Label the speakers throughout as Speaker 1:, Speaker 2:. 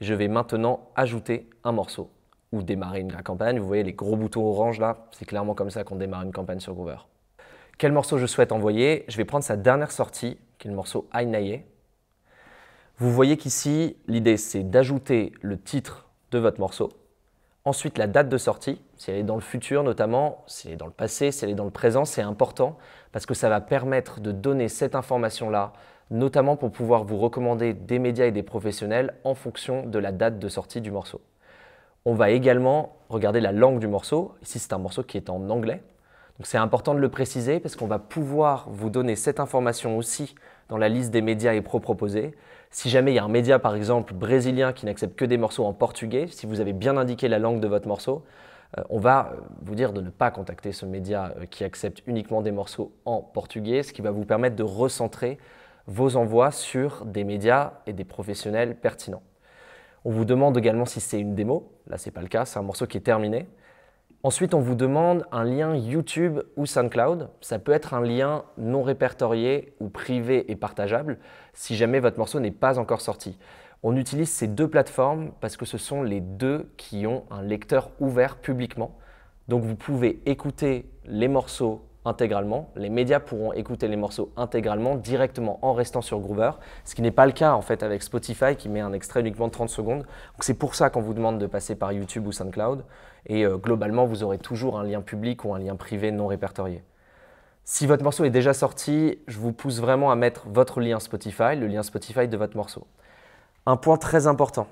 Speaker 1: Je vais maintenant ajouter un morceau ou démarrer une, campagne. Vous voyez les gros boutons orange là, c'est clairement comme ça qu'on démarre une campagne sur Groover. Quel morceau je souhaite envoyer Je vais prendre sa dernière sortie, qui est le morceau Ainaye. Vous voyez qu'ici, l'idée c'est d'ajouter le titre de votre morceau, ensuite la date de sortie, si elle est dans le futur notamment, si elle est dans le passé, si elle est dans le présent, c'est important parce que ça va permettre de donner cette information-là notamment pour pouvoir vous recommander des médias et des professionnels en fonction de la date de sortie du morceau. On va également regarder la langue du morceau, ici c'est un morceau qui est en anglais, donc c'est important de le préciser parce qu'on va pouvoir vous donner cette information aussi dans la liste des médias et proposés. Si jamais il y a un média par exemple brésilien qui n'accepte que des morceaux en portugais, si vous avez bien indiqué la langue de votre morceau, euh, on va euh, vous dire de ne pas contacter ce média euh, qui accepte uniquement des morceaux en portugais, ce qui va vous permettre de recentrer vos envois sur des médias et des professionnels pertinents. On vous demande également si c'est une démo. Là, ce n'est pas le cas, c'est un morceau qui est terminé. Ensuite, on vous demande un lien YouTube ou SoundCloud. Ça peut être un lien non répertorié ou privé et partageable si jamais votre morceau n'est pas encore sorti. On utilise ces deux plateformes parce que ce sont les deux qui ont un lecteur ouvert publiquement. Donc vous pouvez écouter les morceaux intégralement. Les médias pourront écouter les morceaux intégralement directement en restant sur Groover, ce qui n'est pas le cas en fait avec Spotify qui met un extrait uniquement de 30 secondes. Donc c'est pour ça qu'on vous demande de passer par YouTube ou SoundCloud et euh, globalement vous aurez toujours un lien public ou un lien privé non répertorié. Si votre morceau est déjà sorti, je vous pousse vraiment à mettre votre lien Spotify, le lien Spotify de votre morceau. Un point très important,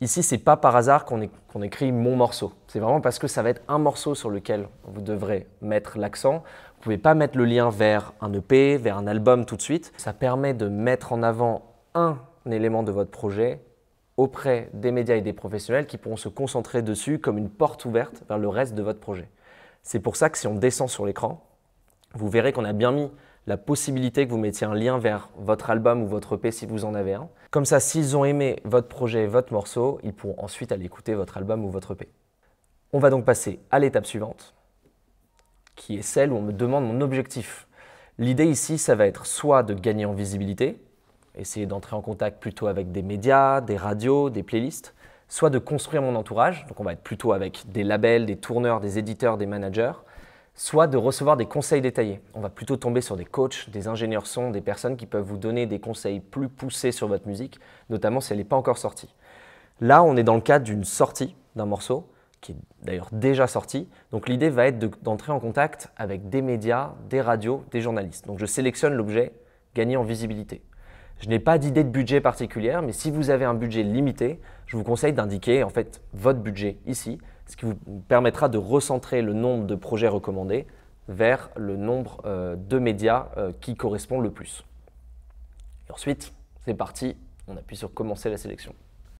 Speaker 1: Ici, c'est pas par hasard qu'on écrit mon morceau. C'est vraiment parce que ça va être un morceau sur lequel vous devrez mettre l'accent. Vous pouvez pas mettre le lien vers un EP, vers un album tout de suite. Ça permet de mettre en avant un élément de votre projet auprès des médias et des professionnels qui pourront se concentrer dessus comme une porte ouverte vers le reste de votre projet. C'est pour ça que si on descend sur l'écran, vous verrez qu'on a bien mis la possibilité que vous mettiez un lien vers votre album ou votre EP si vous en avez un. Comme ça, s'ils ont aimé votre projet et votre morceau, ils pourront ensuite aller écouter votre album ou votre EP. On va donc passer à l'étape suivante, qui est celle où on me demande mon objectif. L'idée ici, ça va être soit de gagner en visibilité, essayer d'entrer en contact plutôt avec des médias, des radios, des playlists, soit de construire mon entourage, donc on va être plutôt avec des labels, des tourneurs, des éditeurs, des managers, soit de recevoir des conseils détaillés. On va plutôt tomber sur des coachs, des ingénieurs son, des personnes qui peuvent vous donner des conseils plus poussés sur votre musique, notamment si elle n'est pas encore sortie. Là, on est dans le cadre d'une sortie d'un morceau, qui est d'ailleurs déjà sorti. Donc l'idée va être d'entrer en contact avec des médias, des radios, des journalistes. Donc je sélectionne l'objet Gagner en visibilité. Je n'ai pas d'idée de budget particulière, mais si vous avez un budget limité, je vous conseille d'indiquer en fait votre budget ici, ce qui vous permettra de recentrer le nombre de projets recommandés vers le nombre euh, de médias euh, qui correspond le plus. Et ensuite, c'est parti, on appuie sur commencer la sélection.